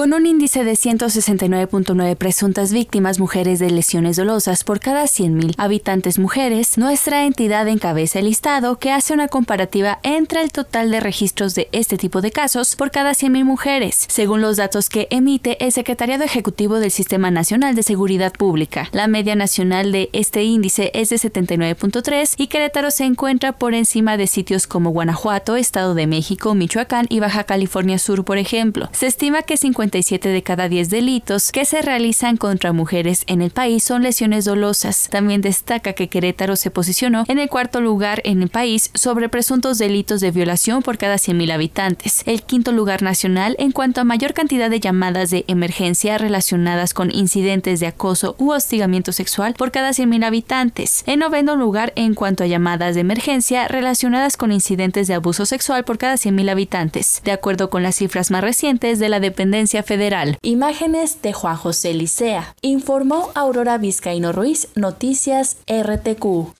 Con un índice de 169.9 presuntas víctimas mujeres de lesiones dolosas por cada 100.000 habitantes mujeres, nuestra entidad encabeza el listado que hace una comparativa entre el total de registros de este tipo de casos por cada 100.000 mujeres, según los datos que emite el Secretariado Ejecutivo del Sistema Nacional de Seguridad Pública. La media nacional de este índice es de 79.3 y Querétaro se encuentra por encima de sitios como Guanajuato, Estado de México, Michoacán y Baja California Sur, por ejemplo. Se estima que 50 de cada 10 delitos que se realizan contra mujeres en el país son lesiones dolosas. También destaca que Querétaro se posicionó en el cuarto lugar en el país sobre presuntos delitos de violación por cada 100.000 habitantes, el quinto lugar nacional en cuanto a mayor cantidad de llamadas de emergencia relacionadas con incidentes de acoso u hostigamiento sexual por cada 100.000 habitantes, en noveno lugar en cuanto a llamadas de emergencia relacionadas con incidentes de abuso sexual por cada 100.000 habitantes, de acuerdo con las cifras más recientes de la dependencia Federal. Imágenes de Juan José Licea. Informó Aurora Vizcaíno Ruiz, Noticias RTQ.